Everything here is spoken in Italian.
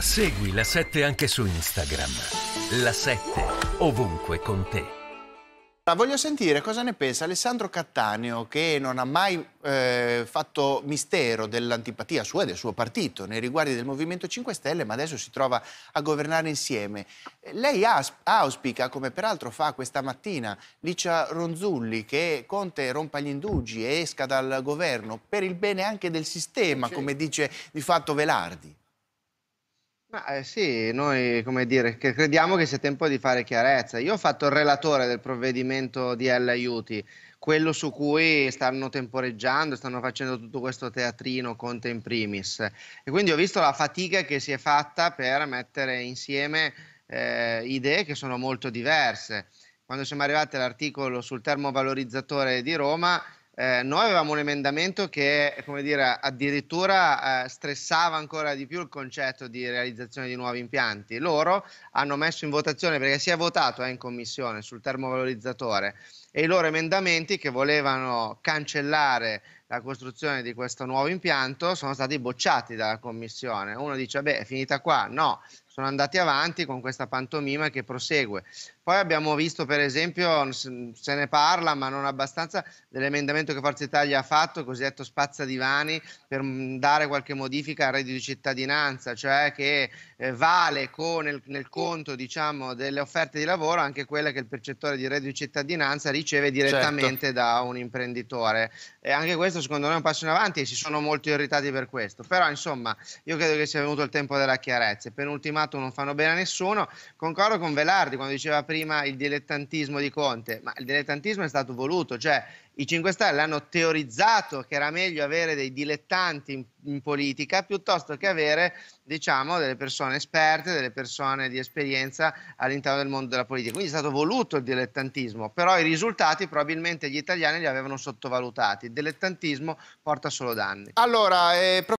Segui la 7 anche su Instagram. La 7 ovunque con te. Voglio sentire cosa ne pensa Alessandro Cattaneo, che non ha mai eh, fatto mistero dell'antipatia sua e del suo partito nei riguardi del Movimento 5 Stelle, ma adesso si trova a governare insieme. Lei auspica, come peraltro fa questa mattina Licia Ronzulli, che Conte rompa gli indugi e esca dal governo per il bene anche del sistema, come dice di fatto Velardi. Ma eh, sì, noi come dire, che crediamo che sia tempo di fare chiarezza. Io ho fatto il relatore del provvedimento di L aiuti, quello su cui stanno temporeggiando, stanno facendo tutto questo teatrino Conte in primis. E quindi ho visto la fatica che si è fatta per mettere insieme eh, idee che sono molto diverse. Quando siamo arrivati all'articolo sul termovalorizzatore di Roma, eh, noi avevamo un emendamento che come dire, addirittura eh, stressava ancora di più il concetto di realizzazione di nuovi impianti. Loro hanno messo in votazione, perché si è votato eh, in commissione sul termovalorizzatore, e i loro emendamenti che volevano cancellare la costruzione di questo nuovo impianto sono stati bocciati dalla commissione. Uno dice, vabbè, è finita qua. No, sono andati avanti con questa pantomima che prosegue. Poi abbiamo visto, per esempio, se ne parla, ma non abbastanza, dell'emendamento che Forza Italia ha fatto, cosiddetto spazza divani, per mm, dare qualche modifica al reddito di cittadinanza, cioè che eh, vale con nel, nel conto diciamo, delle offerte di lavoro anche quella che il percettore di reddito di cittadinanza riceve certo. direttamente certo. da un imprenditore. E anche questo questo secondo me è un passo in avanti e si sono molto irritati per questo. Però insomma io credo che sia venuto il tempo della chiarezza. Per ultimato non fanno bene a nessuno. Concordo con Velardi quando diceva prima il dilettantismo di Conte, ma il dilettantismo è stato voluto, cioè i 5 Stelle hanno teorizzato che era meglio avere dei dilettanti in, in, politica piuttosto che avere diciamo, delle persone esperte, delle persone di esperienza all'interno del mondo della politica. Quindi è stato voluto il dilettantismo, però i risultati probabilmente gli italiani li avevano sottovalutati. Il dilettantismo porta solo danni. Allora, eh,